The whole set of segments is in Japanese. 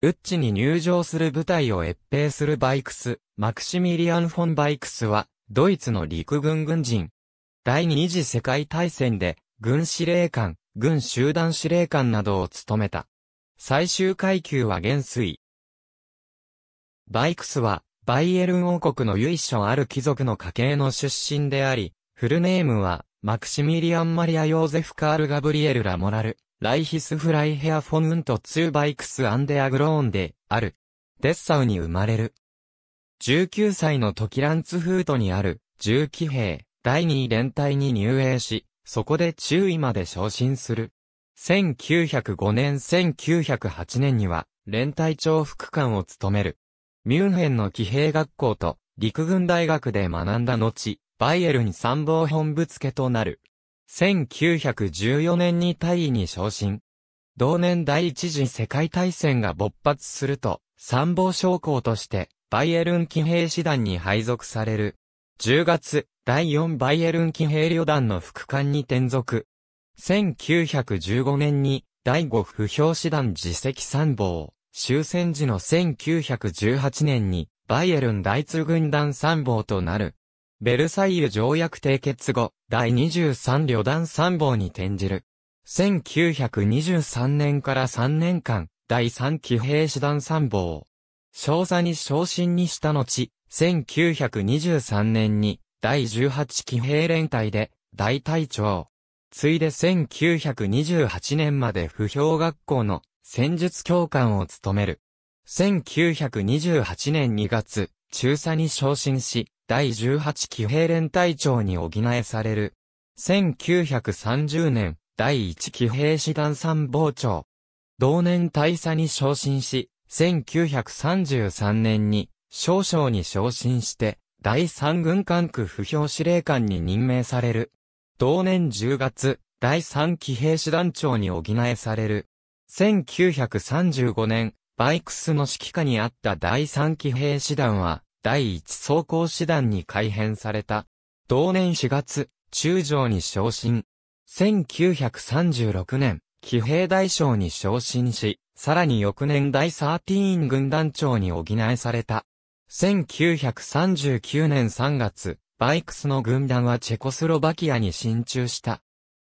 ウッチに入場する部隊を越兵するバイクス、マクシミリアン・フォン・バイクスは、ドイツの陸軍軍人。第二次世界大戦で、軍司令官、軍集団司令官などを務めた。最終階級は元帥。バイクスは、バイエルン王国の由緒ある貴族の家系の出身であり、フルネームは、マクシミリアン・マリア・ヨーゼフ・カール・ガブリエル・ラモラル。ライヒスフライヘアフォウントツーバイクスアンデアグローンで、ある。デッサウに生まれる。19歳の時ランツフートにある、重機兵、第2連隊に入営し、そこで中尉まで昇進する。1905年1908年には、連隊長副官を務める。ミュンヘンの騎兵学校と陸軍大学で学んだ後、バイエルに参謀本部付となる。1914年に大尉に昇進。同年第一次世界大戦が勃発すると、参謀将校として、バイエルン騎兵師団に配属される。10月、第4バイエルン騎兵旅団の副官に転属。1915年に、第5不評師団自責参謀。終戦時の1918年に、バイエルン第2軍団参謀となる。ベルサイユ条約締結後、第23旅団参謀に転じる。1923年から3年間、第3騎兵師団参謀。を、少佐に昇進にした後、1923年に第18騎兵連隊で大隊長。ついで1928年まで不評学校の戦術教官を務める。1928年2月、中佐に昇進し、第18騎兵連隊長に補えされる。1930年、第1騎兵師団参謀長。同年大佐に昇進し、1933年に、少将に昇進して、第3軍管区不評司令官に任命される。同年10月、第3騎兵師団長に補えされる。1935年、バイクスの指揮下にあった第3騎兵師団は、第1装甲師団に改編された。同年4月、中将に昇進。1936年、騎兵大将に昇進し、さらに翌年第13軍団長に補えされた。1939年3月、バイクスの軍団はチェコスロバキアに進駐した。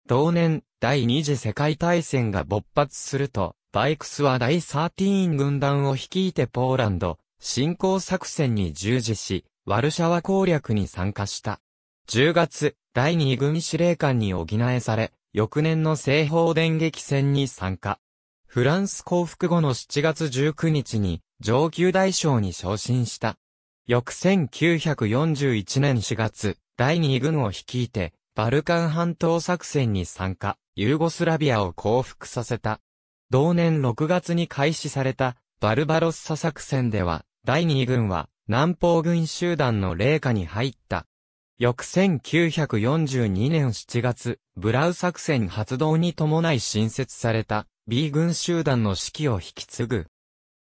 同年、第二次世界大戦が勃発すると、バイクスは第13軍団を率いてポーランド、侵攻作戦に従事し、ワルシャワ攻略に参加した。10月、第2軍司令官に補えされ、翌年の西方電撃戦に参加。フランス降伏後の7月19日に上級大将に昇進した。翌1941年4月、第2軍を率いて、バルカン半島作戦に参加、ユーゴスラビアを降伏させた。同年6月に開始されたバルバロッサ作戦では、第2軍は南方軍集団の霊下に入った。翌1942年7月、ブラウ作戦発動に伴い新設された B 軍集団の指揮を引き継ぐ。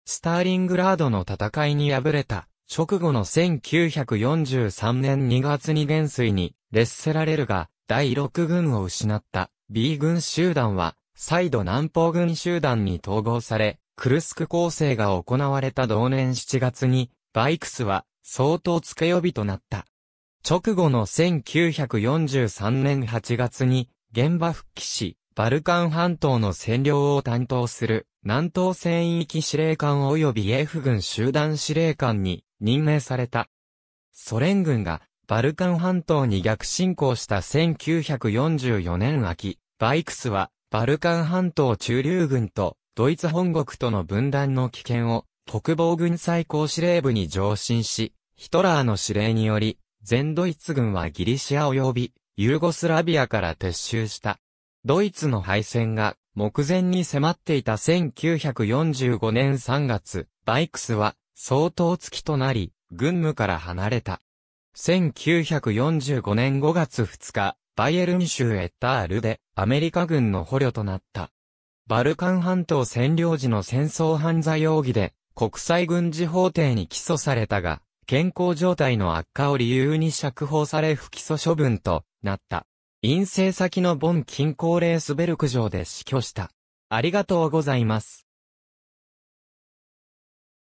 スターリングラードの戦いに敗れた直後の1943年2月に元帥に劣せられるが、第6軍を失った B 軍集団は再度南方軍集団に統合され、クルスク構成が行われた同年7月に、バイクスは相当付け予備となった。直後の1943年8月に、現場復帰し、バルカン半島の占領を担当する南東戦域司令官及び F 軍集団司令官に任命された。ソ連軍がバルカン半島に逆進行した1944年秋、バイクスはバルカン半島中流軍とドイツ本国との分断の危険を国防軍最高司令部に上申し、ヒトラーの指令により、全ドイツ軍はギリシア及びユーゴスラビアから撤収した。ドイツの敗戦が目前に迫っていた1945年3月、バイクスは相当月となり、軍務から離れた。1945年5月2日、バイエルン州エッタールでアメリカ軍の捕虜となった。バルカン半島占領時の戦争犯罪容疑で国際軍事法廷に起訴されたが、健康状態の悪化を理由に釈放され不起訴処分となった。陰性先のボン近郊レースベルク城で死去した。ありがとうございます。